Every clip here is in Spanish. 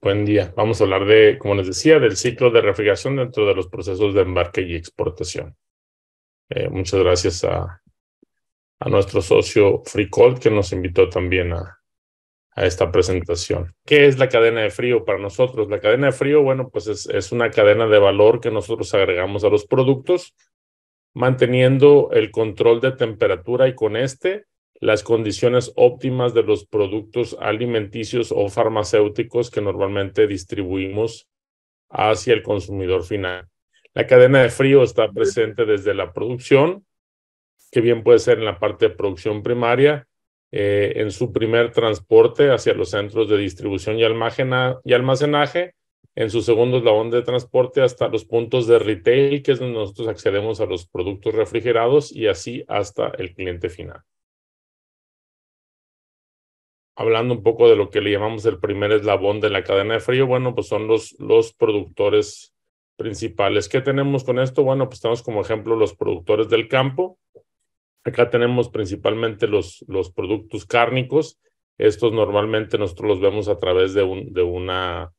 buen día. Vamos a hablar de, como les decía, del ciclo de refrigeración dentro de los procesos de embarque y exportación. Eh, muchas gracias a, nuestro socio Freecold que nos invitó también a, esta presentación. ¿Qué es la cadena de frío para nosotros? La cadena de frío, bueno, pues es, es, una cadena de valor que nosotros agregamos a los productos, manteniendo el control de temperatura y con este las condiciones óptimas de los productos alimenticios o farmacéuticos que normalmente distribuimos hacia el consumidor final. La cadena de frío está presente desde la producción, que bien puede ser en la parte de producción primaria, eh, en su primer transporte hacia los centros de distribución y, y almacenaje, en su segundo eslabón de transporte hasta los puntos de retail, que es donde nosotros accedemos a los productos refrigerados y así hasta el cliente final hablando un poco de lo que le llamamos el primer eslabón de la cadena de frío, bueno, pues son los, los productores principales. ¿Qué tenemos con esto? Bueno, pues tenemos como ejemplo los productores del campo. Acá tenemos principalmente los, los productos cárnicos. Estos normalmente nosotros los vemos a través de, un, de una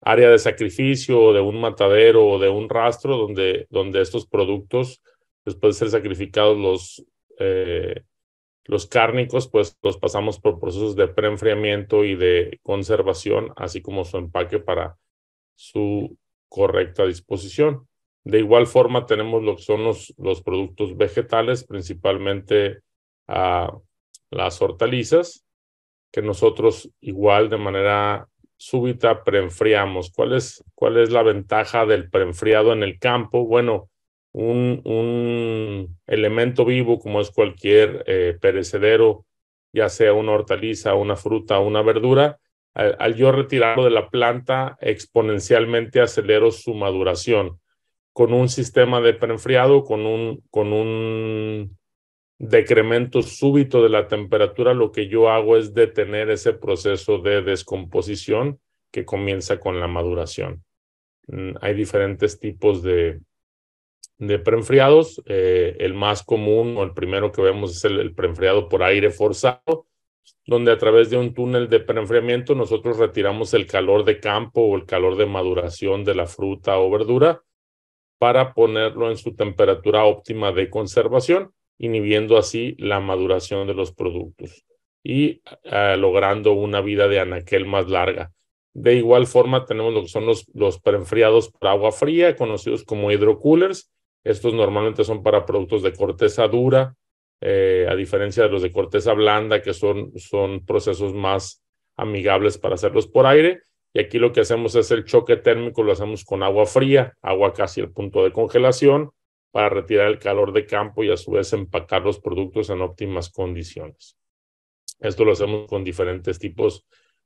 área de sacrificio de un matadero o de un rastro donde, donde estos productos, después de ser sacrificados, los, eh, los cárnicos, pues los pasamos por procesos de preenfriamiento y de conservación, así como su empaque para su correcta disposición. De igual forma, tenemos lo que son los, productos vegetales, principalmente ah, las hortalizas, que nosotros igual de manera súbita preenfriamos. ¿Cuál es, ¿Cuál es la ventaja del preenfriado en el campo? Bueno, un, elemento vivo como es cualquier eh, perecedero, ya sea una hortaliza, una fruta, una verdura, al, yo retirarlo de la planta exponencialmente acelero su maduración con un sistema de preenfriado, con un, con un decremento súbito de la temperatura, lo que yo hago es detener ese proceso de descomposición que comienza con la maduración. Mm, hay diferentes tipos de, de preenfriados. Eh, el más común o el primero que vemos es el, preenfriado por aire forzado, donde a través de un túnel de preenfriamiento nosotros retiramos el calor de campo o el calor de maduración de la fruta o verdura para ponerlo en su temperatura óptima de conservación, inhibiendo así la maduración de los productos y eh, logrando una vida de anaquel más larga. De igual forma tenemos lo que son los, los preenfriados por agua fría, conocidos como hidrocoolers, estos normalmente son para productos de corteza dura, eh, a diferencia de los de corteza blanda, que son, son procesos más amigables para hacerlos por aire. Y aquí lo que hacemos es el choque térmico, lo hacemos con agua fría, agua casi al punto de congelación, para retirar el calor de campo y a su vez empacar los productos en óptimas condiciones. Esto lo hacemos con diferentes tipos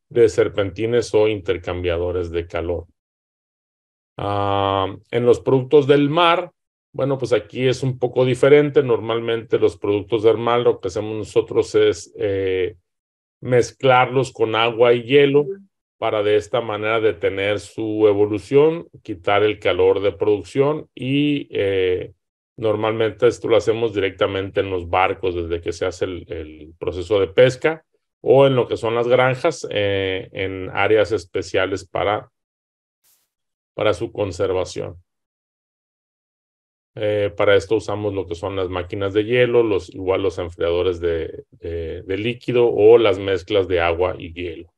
de serpentines o intercambiadores de calor. Ah, en los productos del mar, bueno, pues aquí es un poco diferente. Normalmente los productos mar lo que hacemos nosotros es eh, mezclarlos con agua y hielo para de esta manera detener su evolución, quitar el calor de producción y eh, normalmente esto lo hacemos directamente en los barcos desde que se hace el, proceso de pesca o en lo que son las granjas, eh, en áreas especiales para, para su conservación. Eh, para esto usamos lo que son las máquinas de hielo, los, igual los enfriadores de, líquido o las mezclas de agua y hielo.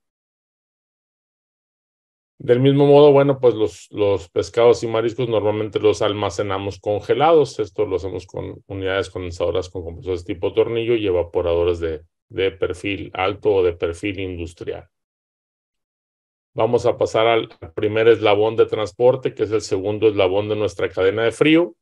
Del mismo modo, bueno, pues los, pescados y mariscos normalmente los almacenamos congelados. Esto lo hacemos con unidades condensadoras con compresores tipo tornillo y evaporadores de perfil alto o de perfil industrial. Vamos a pasar al primer eslabón de transporte, que es el segundo eslabón de nuestra cadena de frío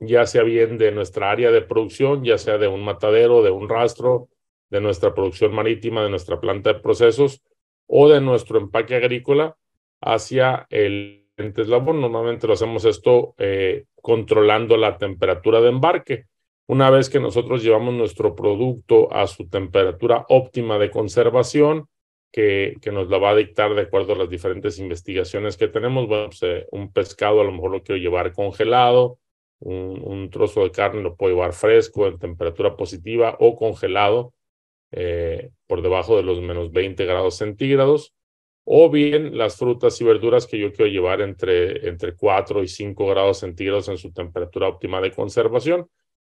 ya sea bien de nuestra área de producción, ya sea de un matadero, de un rastro, de nuestra producción marítima, de nuestra planta de procesos o de nuestro empaque agrícola hacia el eslabón. Normalmente lo hacemos esto eh, controlando la temperatura de embarque. Una vez que nosotros llevamos nuestro producto a su temperatura óptima de conservación, que, que nos la va a dictar de acuerdo a las diferentes investigaciones que tenemos, bueno, pues, eh, un pescado a lo mejor lo quiero llevar congelado, un, trozo de carne lo puedo llevar fresco, en temperatura positiva o congelado eh, por debajo de los menos 20 grados centígrados. O bien las frutas y verduras que yo quiero llevar entre, entre 4 y 5 grados centígrados en su temperatura óptima de conservación.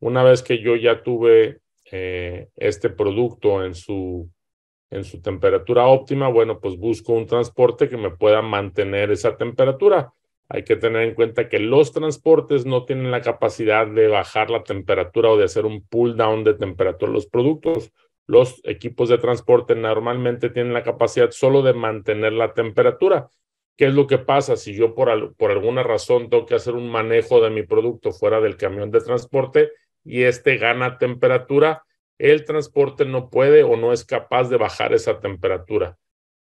Una vez que yo ya tuve eh, este producto en su, en su temperatura óptima, bueno, pues busco un transporte que me pueda mantener esa temperatura hay que tener en cuenta que los transportes no tienen la capacidad de bajar la temperatura o de hacer un pull down de temperatura los productos. Los equipos de transporte normalmente tienen la capacidad solo de mantener la temperatura. ¿Qué es lo que pasa si yo por, por alguna razón tengo que hacer un manejo de mi producto fuera del camión de transporte y este gana temperatura? El transporte no puede o no es capaz de bajar esa temperatura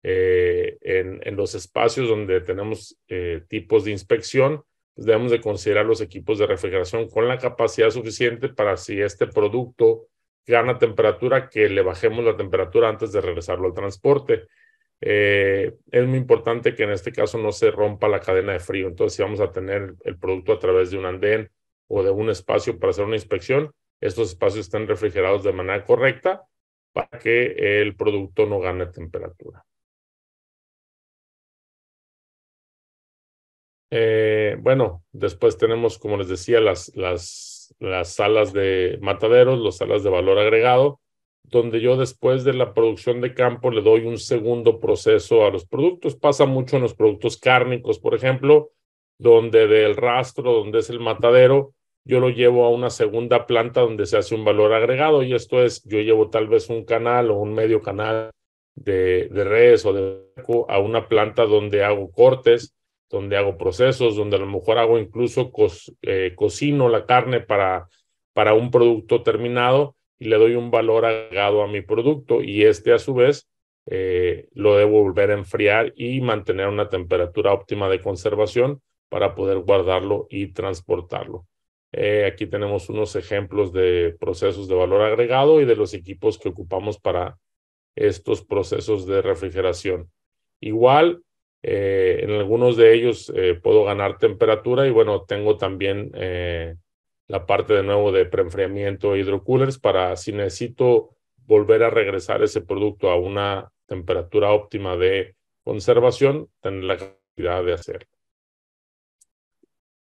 eh, en, los espacios donde tenemos eh, tipos de inspección, pues debemos de considerar los equipos de refrigeración con la capacidad suficiente para si este producto gana temperatura, que le bajemos la temperatura antes de regresarlo al transporte. Eh, es muy importante que en este caso no se rompa la cadena de frío. Entonces, si vamos a tener el producto a través de un andén o de un espacio para hacer una inspección, estos espacios están refrigerados de manera correcta para que el producto no gane temperatura. Eh, bueno, después tenemos, como les decía, las, las, las salas de mataderos, las salas de valor agregado, donde yo después de la producción de campo le doy un segundo proceso a los productos. Pasa mucho en los productos cárnicos, por ejemplo, donde del rastro, donde es el matadero, yo lo llevo a una segunda planta donde se hace un valor agregado y esto es, yo llevo tal vez un canal o un medio canal de, de res o de a una planta donde hago cortes donde hago procesos, donde a lo mejor hago incluso eh, cocino la carne para, para un producto terminado y le doy un valor agregado a mi producto y este a su vez eh, lo debo volver a enfriar y mantener una temperatura óptima de conservación para poder guardarlo y transportarlo. Eh, aquí tenemos unos ejemplos de procesos de valor agregado y de los equipos que ocupamos para estos procesos de refrigeración. Igual, eh, en algunos de ellos eh, puedo ganar temperatura y bueno, tengo también eh, la parte de nuevo de preenfriamiento e hidrocoolers para si necesito volver a regresar ese producto a una temperatura óptima de conservación, tener la capacidad de hacerlo.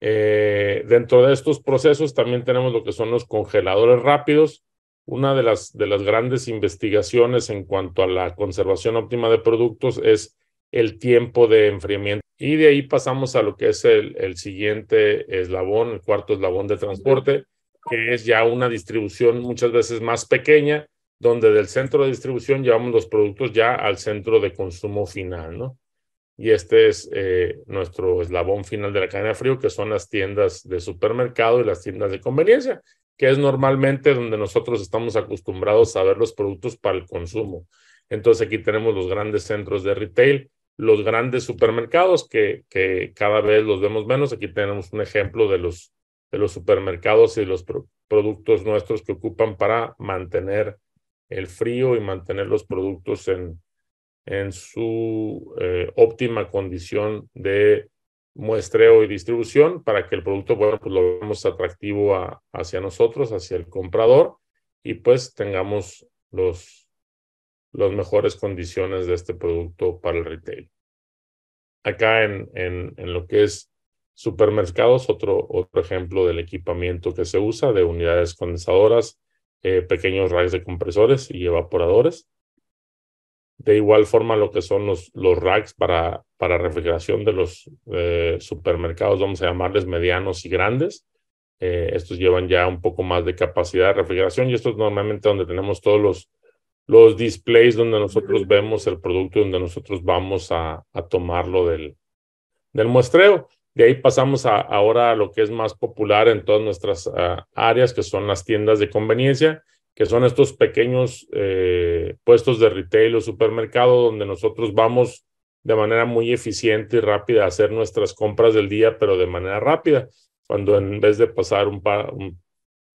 dentro de estos procesos también tenemos lo que son los congeladores rápidos. Una de las, de las grandes investigaciones en cuanto a la conservación óptima de productos es el tiempo de enfriamiento. Y de ahí pasamos a lo que es el, el siguiente eslabón, el cuarto eslabón de transporte, que es ya una distribución muchas veces más pequeña, donde del centro de distribución llevamos los productos ya al centro de consumo final, ¿no? Y este es eh, nuestro eslabón final de la cadena frío, que son las tiendas de supermercado y las tiendas de conveniencia, que es normalmente donde nosotros estamos acostumbrados a ver los productos para el consumo. Entonces aquí tenemos los grandes centros de retail, los grandes supermercados que, que cada vez los vemos menos. Aquí tenemos un ejemplo de los, de los supermercados y los productos nuestros que ocupan para mantener el frío y mantener los productos en, en su eh, óptima condición de muestreo y distribución para que el producto, bueno, pues lo veamos atractivo a, hacia nosotros, hacia el comprador y pues tengamos los las mejores condiciones de este producto para el retail. Acá en, en, en lo que es supermercados, otro, otro ejemplo del equipamiento que se usa de unidades condensadoras, eh, pequeños racks de compresores y evaporadores. De igual forma, lo que son los, los racks para, para refrigeración de los eh, supermercados, vamos a llamarles medianos y grandes. Eh, estos llevan ya un poco más de capacidad de refrigeración y esto es normalmente donde tenemos todos los los displays donde nosotros vemos el producto, donde nosotros vamos a, tomarlo del, del muestreo. De ahí pasamos ahora a lo que es más popular en todas nuestras ah, áreas, que son las tiendas de conveniencia, que son estos pequeños eh, puestos de retail o supermercado donde nosotros vamos de manera muy eficiente y rápida a hacer nuestras compras del día, pero de manera rápida, cuando en vez de pasar un, par, un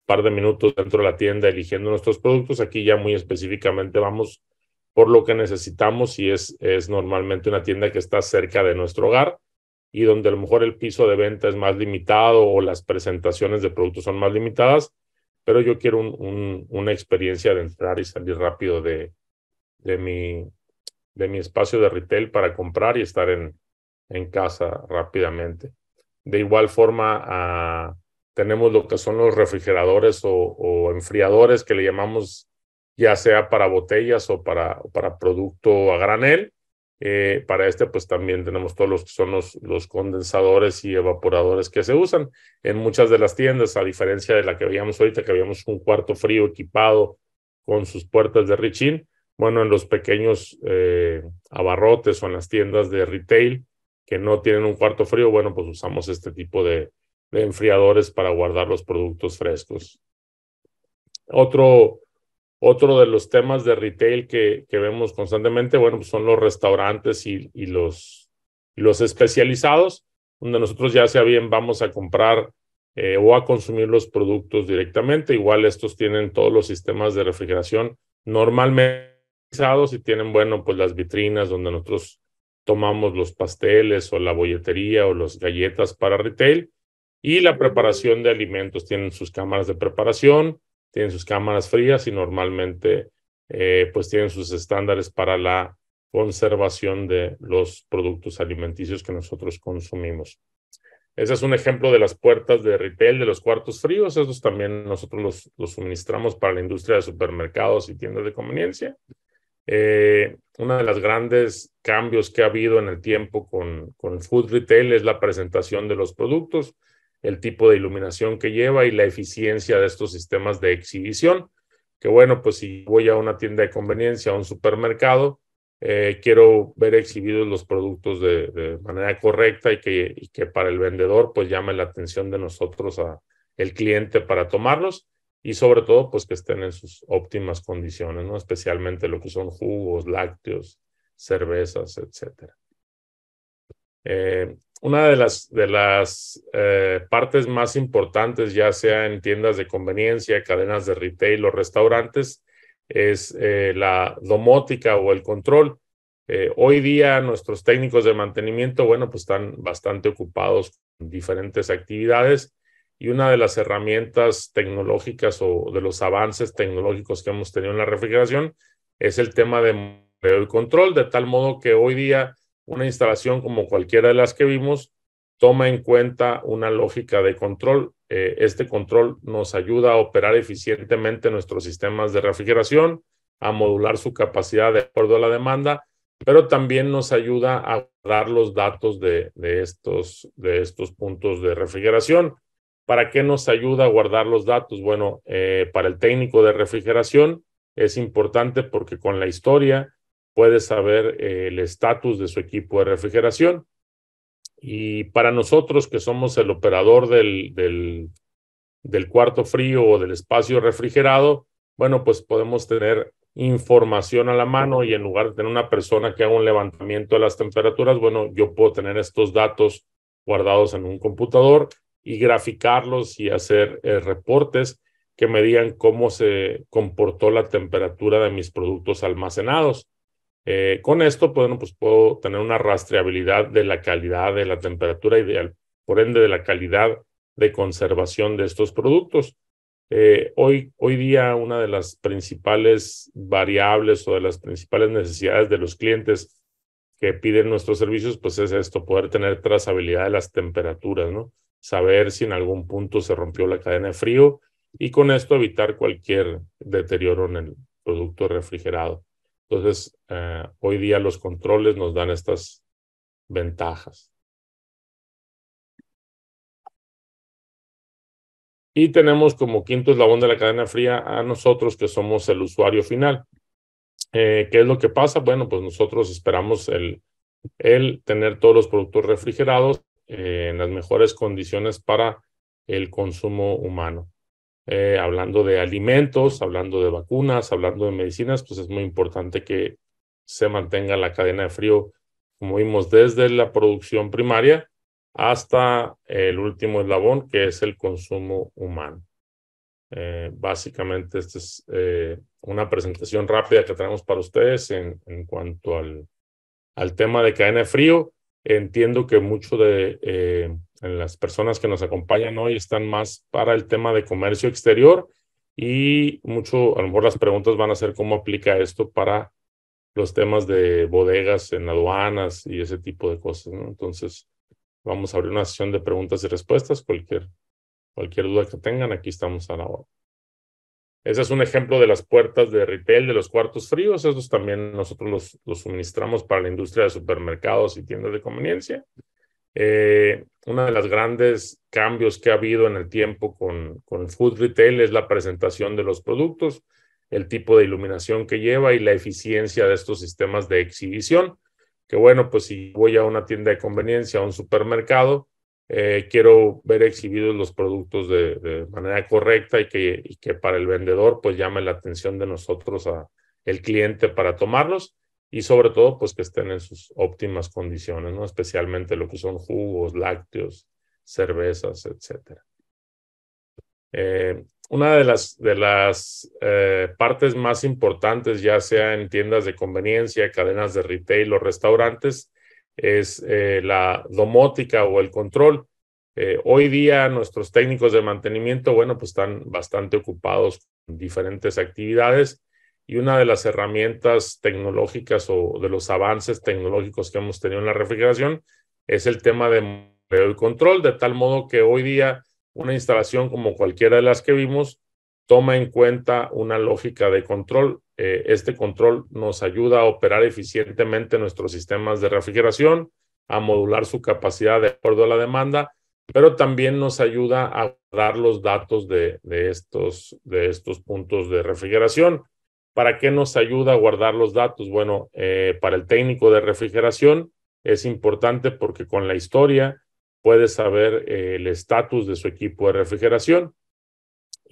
par de minutos dentro de la tienda eligiendo nuestros productos. Aquí ya muy específicamente vamos por lo que necesitamos y es, es normalmente una tienda que está cerca de nuestro hogar y donde a lo mejor el piso de venta es más limitado o las presentaciones de productos son más limitadas, pero yo quiero un, una experiencia de entrar y salir rápido de, de, mi, de mi espacio de retail para comprar y estar en, en casa rápidamente. De igual forma, a ah, tenemos lo que son los refrigeradores o, enfriadores que le llamamos ya sea para botellas o para, para producto a granel. Eh, para este, pues también tenemos todos los que son los, condensadores y evaporadores que se usan en muchas de las tiendas, a diferencia de la que veíamos ahorita, que habíamos un cuarto frío equipado con sus puertas de richín. Bueno, en los pequeños eh, abarrotes o en las tiendas de retail que no tienen un cuarto frío, bueno, pues usamos este tipo de, de enfriadores para guardar los productos frescos. Otro, otro de los temas de retail que, que vemos constantemente, bueno, pues son los restaurantes y, y los, los especializados, donde nosotros ya sea bien vamos a comprar eh, o a consumir los productos directamente. Igual estos tienen todos los sistemas de refrigeración normalmente y tienen, bueno, pues las vitrinas donde nosotros tomamos los pasteles o la bolletería o las galletas para retail. Y la preparación de alimentos. Tienen sus cámaras de preparación, tienen sus cámaras frías y normalmente eh, pues tienen sus estándares para la conservación de los productos alimenticios que nosotros consumimos. Ese es un ejemplo de las puertas de retail, de los cuartos fríos. Esos también nosotros los, suministramos para la industria de supermercados y tiendas de conveniencia. Eh, uno de los grandes cambios que ha habido en el tiempo con, con food retail es la presentación de los productos el tipo de iluminación que lleva y la eficiencia de estos sistemas de exhibición. Que bueno, pues si voy a una tienda de conveniencia, a un supermercado, eh, quiero ver exhibidos los productos de, manera correcta y que, para el vendedor pues llame la atención de nosotros a el cliente para tomarlos y sobre todo pues que estén en sus óptimas condiciones, ¿no? Especialmente lo que son jugos, lácteos, cervezas, etcétera. Eh, una de las, de las eh, partes más importantes, ya sea en tiendas de conveniencia, cadenas de retail o restaurantes, es eh, la domótica o el control. Eh, hoy día nuestros técnicos de mantenimiento, bueno, pues están bastante ocupados con diferentes actividades y una de las herramientas tecnológicas o de los avances tecnológicos que hemos tenido en la refrigeración es el tema de, de control, de tal modo que hoy día una instalación como cualquiera de las que vimos toma en cuenta una lógica de control. Eh, este control nos ayuda a operar eficientemente nuestros sistemas de refrigeración, a modular su capacidad de acuerdo a la demanda, pero también nos ayuda a guardar los datos de, estos, de estos puntos de refrigeración. ¿Para qué nos ayuda a guardar los datos? Bueno, eh, para el técnico de refrigeración es importante porque con la historia puede saber eh, el estatus de su equipo de refrigeración. Y para nosotros que somos el operador del, cuarto frío o del espacio refrigerado, bueno, pues podemos tener información a la mano y en lugar de tener una persona que haga un levantamiento de las temperaturas, bueno, yo puedo tener estos datos guardados en un computador y graficarlos y hacer eh, reportes que me digan cómo se comportó la temperatura de mis productos almacenados. Eh, con esto, pues puedo tener una rastreabilidad de la calidad de la temperatura ideal, por ende de la calidad de conservación de estos productos. Eh, hoy, día una de las principales variables o de las principales necesidades de los clientes que piden nuestros servicios, pues es esto, poder tener trazabilidad de las temperaturas, ¿no? Saber si en algún punto se rompió la cadena de frío y con esto evitar cualquier deterioro en el producto refrigerado. Entonces, eh, hoy día los controles nos dan estas ventajas. Y tenemos como quinto eslabón de la cadena fría a nosotros que somos el usuario final. Eh, ¿Qué es lo que pasa? Bueno, pues nosotros esperamos el, tener todos los productos refrigerados eh, en las mejores condiciones para el consumo humano. Eh, hablando de alimentos, hablando de vacunas, hablando de medicinas, pues es muy importante que se mantenga la cadena de frío, como vimos, desde la producción primaria hasta el último eslabón, que es el consumo humano. Eh, básicamente, esta es eh, una presentación rápida que tenemos para ustedes en, cuanto al, al tema de cadena de frío. Entiendo que mucho de eh, las personas que nos acompañan hoy están más para el tema de comercio exterior y mucho, a lo mejor las preguntas van a ser cómo aplica esto para los temas de bodegas en aduanas y ese tipo de cosas. Entonces, vamos a abrir una sesión de preguntas y respuestas. Cualquier, cualquier duda que tengan, aquí estamos a la hora. Ese es un ejemplo de las puertas de retail, de los cuartos fríos. Esos también nosotros los, suministramos para la industria de supermercados y tiendas de conveniencia. Eh, uno de los grandes cambios que ha habido en el tiempo con, con food retail es la presentación de los productos, el tipo de iluminación que lleva y la eficiencia de estos sistemas de exhibición. Que bueno, pues si voy a una tienda de conveniencia, a un supermercado, eh, quiero ver exhibidos los productos de, manera correcta y que, para el vendedor pues llame la atención de nosotros a el cliente para tomarlos y sobre todo pues que estén en sus óptimas condiciones, ¿no? Especialmente lo que son jugos, lácteos, cervezas, etc. Eh, una de las, de las eh, partes más importantes, ya sea en tiendas de conveniencia, cadenas de retail o restaurantes, es eh, la domótica o el control. Eh, hoy día nuestros técnicos de mantenimiento, bueno, pues están bastante ocupados con diferentes actividades y una de las herramientas tecnológicas o de los avances tecnológicos que hemos tenido en la refrigeración es el tema de control, de tal modo que hoy día una instalación como cualquiera de las que vimos toma en cuenta una lógica de control eh, este control nos ayuda a operar eficientemente nuestros sistemas de refrigeración, a modular su capacidad de acuerdo a la demanda, pero también nos ayuda a guardar los datos de, estos, de estos puntos de refrigeración. ¿Para qué nos ayuda a guardar los datos? Bueno, eh, para el técnico de refrigeración es importante porque con la historia puede saber eh, el estatus de su equipo de refrigeración.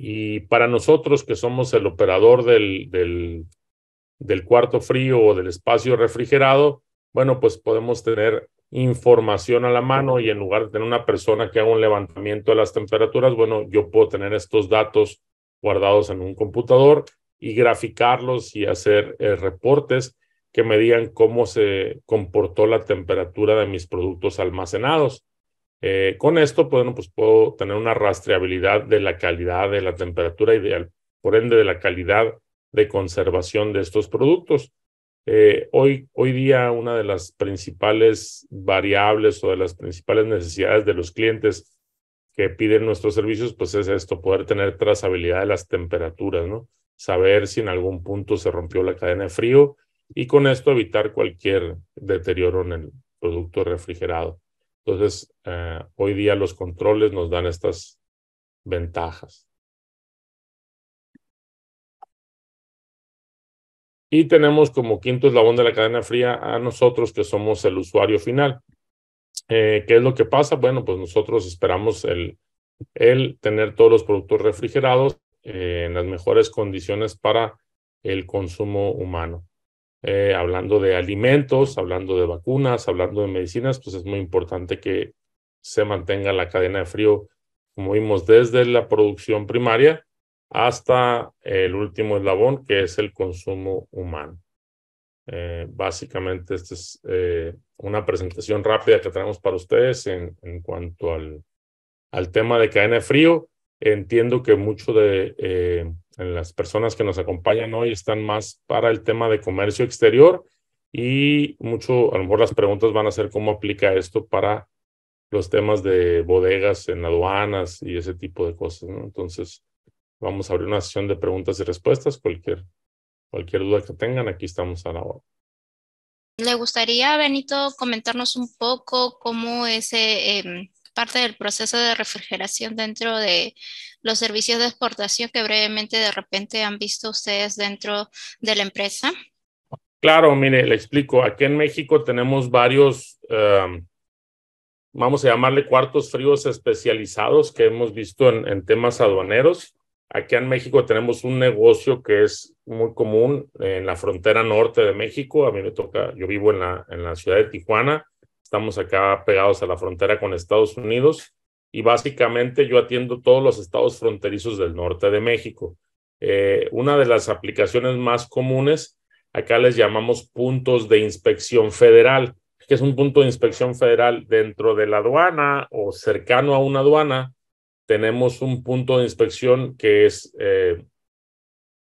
Y para nosotros que somos el operador del, del, cuarto frío o del espacio refrigerado, bueno, pues podemos tener información a la mano y en lugar de tener una persona que haga un levantamiento de las temperaturas, bueno, yo puedo tener estos datos guardados en un computador y graficarlos y hacer eh, reportes que me digan cómo se comportó la temperatura de mis productos almacenados. Eh, con esto, podemos pues puedo tener una rastreabilidad de la calidad de la temperatura ideal, por ende de la calidad de conservación de estos productos. Eh, hoy, hoy día una de las principales variables o de las principales necesidades de los clientes que piden nuestros servicios, pues es esto, poder tener trazabilidad de las temperaturas, ¿no? Saber si en algún punto se rompió la cadena de frío y con esto evitar cualquier deterioro en el producto refrigerado. Entonces, eh, hoy día los controles nos dan estas ventajas. Y tenemos como quinto eslabón de la cadena fría a nosotros que somos el usuario final. Eh, ¿Qué es lo que pasa? Bueno, pues nosotros esperamos el, tener todos los productos refrigerados eh, en las mejores condiciones para el consumo humano. Eh, hablando de alimentos, hablando de vacunas, hablando de medicinas, pues es muy importante que se mantenga la cadena de frío, como vimos, desde la producción primaria hasta el último eslabón, que es el consumo humano. Eh, básicamente, esta es eh, una presentación rápida que tenemos para ustedes en, cuanto al, al tema de cadena de frío. Entiendo que mucho de las personas que nos acompañan hoy están más para el tema de comercio exterior y mucho, a lo mejor las preguntas van a ser cómo aplica esto para los temas de bodegas en aduanas y ese tipo de cosas. ¿no? Entonces, vamos a abrir una sesión de preguntas y respuestas. Cualquier, cualquier duda que tengan, aquí estamos a la hora. ¿Le gustaría, Benito, comentarnos un poco cómo ese... Em, parte del proceso de refrigeración dentro de los servicios de exportación que brevemente de repente han visto ustedes dentro de la empresa? Claro, mire, le explico. Aquí en México tenemos varios, em, vamos a llamarle cuartos fríos especializados que hemos visto en, en, temas aduaneros. Aquí en México tenemos un negocio que es muy común en la frontera norte de México. A mí me toca, yo vivo en la, en la ciudad de Tijuana Estamos acá pegados a la frontera con Estados Unidos y básicamente yo atiendo todos los estados fronterizos del norte de México. Eh, una de las aplicaciones más comunes, acá les llamamos puntos de inspección federal, que es un punto de inspección federal dentro de la aduana o cercano a una aduana. Tenemos un punto de inspección que es eh,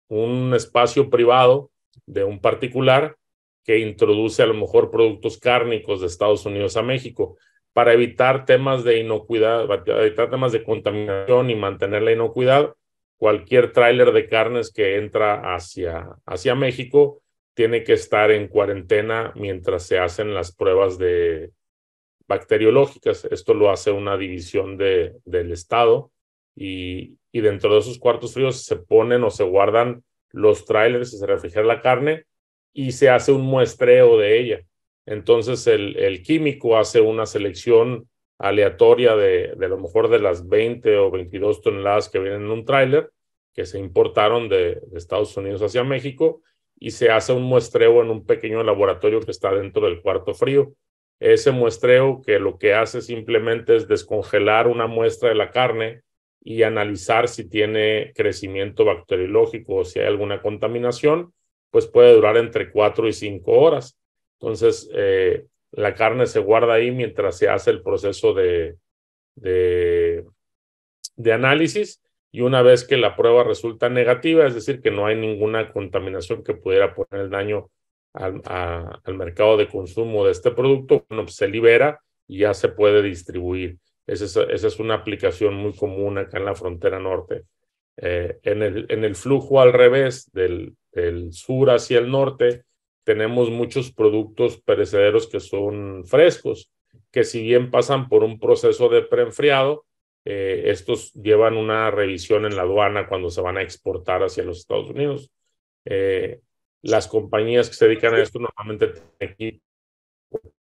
un espacio privado de un particular que introduce a lo mejor productos cárnicos de Estados Unidos a México para evitar temas de inocuidad, evitar temas de contaminación y mantener la inocuidad. Cualquier tráiler de carnes que entra hacia, hacia México tiene que estar en cuarentena mientras se hacen las pruebas de bacteriológicas. Esto lo hace una división de, del Estado y, dentro de esos cuartos fríos se ponen o se guardan los trailers y se refrigera la carne y se hace un muestreo de ella. Entonces el, químico hace una selección aleatoria de, lo mejor de las 20 o 22 toneladas que vienen en un tráiler que se importaron de, Estados Unidos hacia México y se hace un muestreo en un pequeño laboratorio que está dentro del cuarto frío. Ese muestreo que lo que hace simplemente es descongelar una muestra de la carne y analizar si tiene crecimiento bacteriológico o si hay alguna contaminación pues puede durar entre cuatro y cinco horas. Entonces, eh, la carne se guarda ahí mientras se hace el proceso de, de, análisis y una vez que la prueba resulta negativa, es decir, que no hay ninguna contaminación que pudiera poner daño al, mercado de consumo de este producto, bueno, pues se libera y ya se puede distribuir. esa es, una aplicación muy común acá en la frontera norte. Eh, en, el, en el flujo al revés, del, del sur hacia el norte, tenemos muchos productos perecederos que son frescos, que si bien pasan por un proceso de preenfriado, eh, estos llevan una revisión en la aduana cuando se van a exportar hacia los Estados Unidos. Eh, las compañías que se dedican a esto normalmente tienen aquí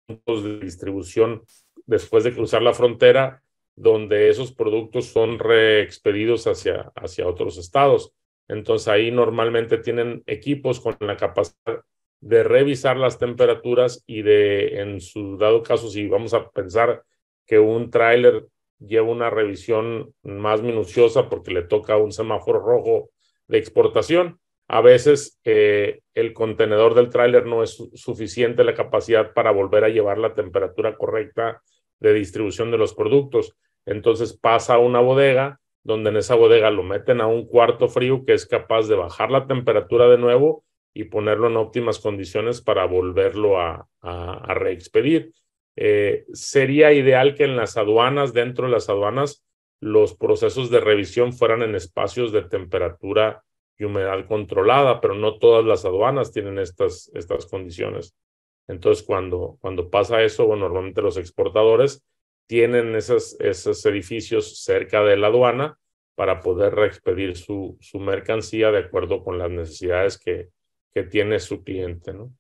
puntos de distribución después de cruzar la frontera donde esos productos son reexpedidos hacia, hacia otros estados. Entonces ahí normalmente tienen equipos con la capacidad de revisar las temperaturas y de, en su dado caso, si vamos a pensar que un tráiler lleva una revisión más minuciosa porque le toca un semáforo rojo de exportación, a veces eh, el contenedor del tráiler no es suficiente la capacidad para volver a llevar la temperatura correcta de distribución de los productos. Entonces pasa a una bodega donde en esa bodega lo meten a un cuarto frío que es capaz de bajar la temperatura de nuevo y ponerlo en óptimas condiciones para volverlo a, reexpedir. Eh, sería ideal que en las aduanas, dentro de las aduanas, los procesos de revisión fueran en espacios de temperatura y humedad controlada, pero no todas las aduanas tienen estas, estas condiciones. Entonces, cuando, cuando pasa eso, normalmente los exportadores tienen esos edificios cerca de la aduana para poder reexpedir su, su mercancía de acuerdo con las necesidades que, que tiene su cliente, ¿no?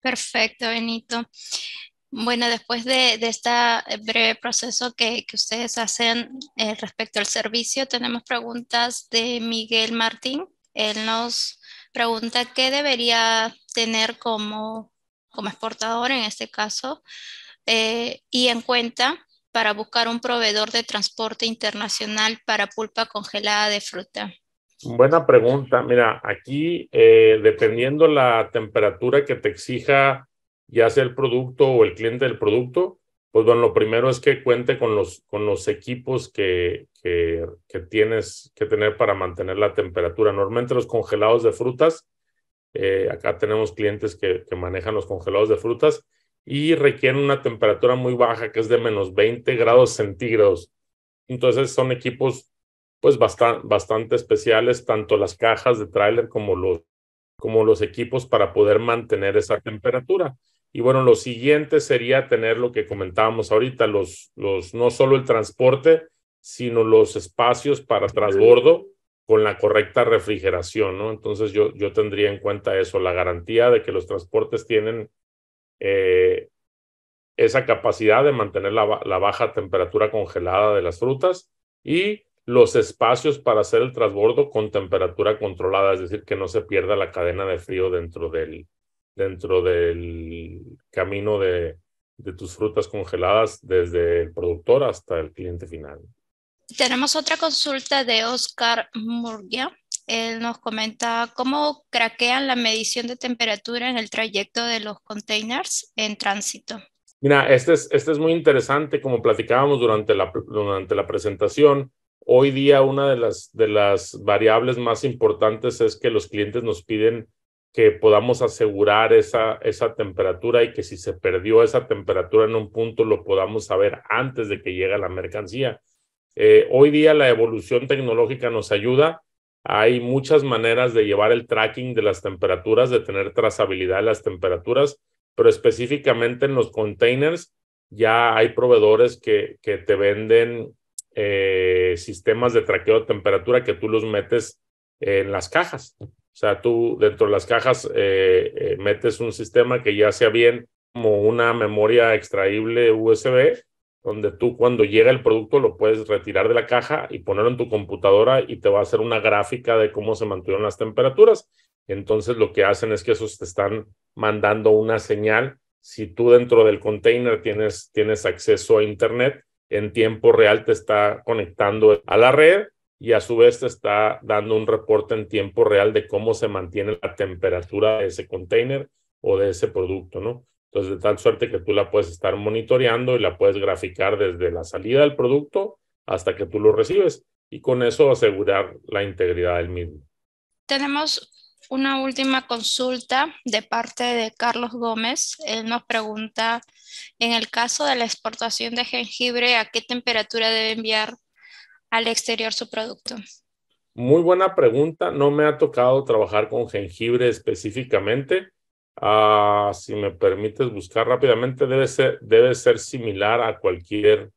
Perfecto, Benito. Bueno, después de, este breve proceso que, ustedes hacen eh, respecto al servicio, tenemos preguntas de Miguel Martín. Él nos pregunta qué debería tener como, como exportador en este caso eh, y en cuenta para buscar un proveedor de transporte internacional para pulpa congelada de fruta. Buena pregunta. Mira, aquí eh, dependiendo la temperatura que te exija ya sea el producto o el cliente del producto, pues bueno, lo primero es que cuente con los, con los equipos que, que, tienes que tener para mantener la temperatura. Normalmente los congelados de frutas, eh, acá tenemos clientes que, manejan los congelados de frutas y requieren una temperatura muy baja, que es de menos 20 grados centígrados. Entonces son equipos pues bastante, especiales, tanto las cajas de tráiler como los, como los equipos para poder mantener esa temperatura. Y bueno, lo siguiente sería tener lo que comentábamos ahorita, los, los, no solo el transporte, sino los espacios para transbordo con la correcta refrigeración, ¿no? Entonces yo, yo tendría en cuenta eso, la garantía de que los transportes tienen eh, esa capacidad de mantener la, la, baja temperatura congelada de las frutas y los espacios para hacer el transbordo con temperatura controlada, es decir, que no se pierda la cadena de frío dentro del, dentro del camino de, de tus frutas congeladas desde el productor hasta el cliente final. Tenemos otra consulta de Oscar Murgia. Él nos comenta cómo craquean la medición de temperatura en el trayecto de los containers en tránsito. Mira, este es, este es muy interesante, como platicábamos durante la, durante la presentación. Hoy día una de las, de las variables más importantes es que los clientes nos piden que podamos asegurar esa, temperatura y que si se perdió esa temperatura en un punto lo podamos saber antes de que llegue la mercancía. Eh, hoy día la evolución tecnológica nos ayuda. Hay muchas maneras de llevar el tracking de las temperaturas, de tener trazabilidad de las temperaturas, pero específicamente en los containers ya hay proveedores que, que te venden eh, sistemas de traqueo de temperatura que tú los metes en las cajas. O sea, tú dentro de las cajas eh, eh, metes un sistema que ya sea bien como una memoria extraíble USB, donde tú cuando llega el producto lo puedes retirar de la caja y ponerlo en tu computadora y te va a hacer una gráfica de cómo se mantuvieron las temperaturas. Entonces lo que hacen es que esos te están mandando una señal. Si tú dentro del container tienes, tienes acceso a Internet, en tiempo real te está conectando a la red y a su vez te está dando un reporte en tiempo real de cómo se mantiene la temperatura de ese container o de ese producto, ¿no? Entonces, de tal suerte que tú la puedes estar monitoreando y la puedes graficar desde la salida del producto hasta que tú lo recibes y con eso asegurar la integridad del mismo. Tenemos una última consulta de parte de Carlos Gómez. Él nos pregunta, en el caso de la exportación de jengibre, ¿a qué temperatura debe enviar al exterior su producto? Muy buena pregunta. No me ha tocado trabajar con jengibre específicamente. Ah, si me permites buscar rápidamente, debe ser, debe ser similar a cualquier,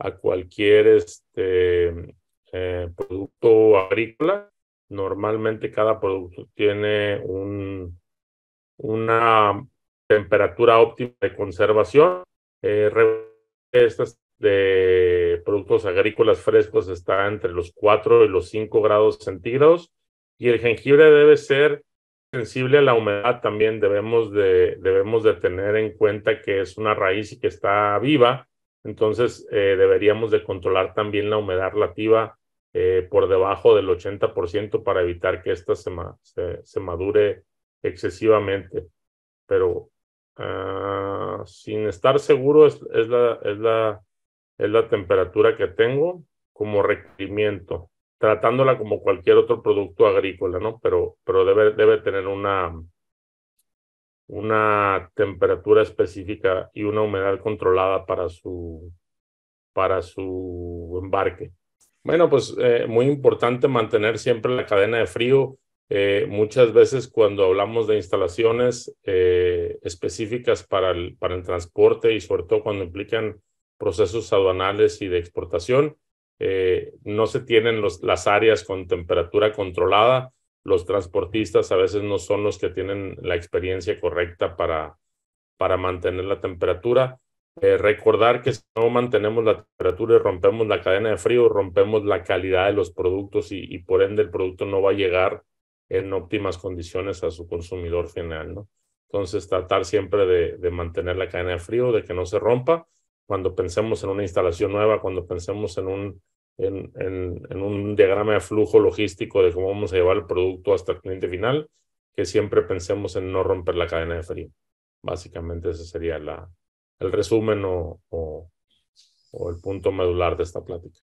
a cualquier este, eh, producto agrícola. Normalmente cada producto tiene un, una temperatura óptima de conservación. Eh, estas de productos agrícolas frescos está entre los 4 y los 5 grados centígrados y el jengibre debe ser sensible a la humedad también debemos de, debemos de tener en cuenta que es una raíz y que está viva, entonces eh, deberíamos de controlar también la humedad relativa eh, por debajo del 80% para evitar que esta se, se, madure excesivamente. Pero ah, sin estar seguro es, es, la, es la, es la temperatura que tengo como requerimiento, tratándola como cualquier otro producto agrícola, ¿no? Pero, pero debe, debe tener una, una temperatura específica y una humedad controlada para su, para su embarque. Bueno, pues eh, muy importante mantener siempre la cadena de frío. Eh, muchas veces cuando hablamos de instalaciones eh, específicas para el, para el transporte y sobre todo cuando implican procesos aduanales y de exportación. Eh, no se tienen las áreas con temperatura controlada. Los transportistas a veces no son los que tienen la experiencia correcta para, para mantener la temperatura. Eh, recordar que si no mantenemos la temperatura y rompemos la cadena de frío, rompemos la calidad de los productos y, por ende el producto no va a llegar en óptimas condiciones a su consumidor final, ¿no? Entonces, tratar siempre de, de, mantener la cadena de frío, de que no se rompa cuando pensemos en una instalación nueva, cuando pensemos en un, en, un diagrama de flujo logístico de cómo vamos a llevar el producto hasta el cliente final, que siempre pensemos en no romper la cadena de frío. Básicamente ese sería la, el resumen o, o el punto medular de esta plática.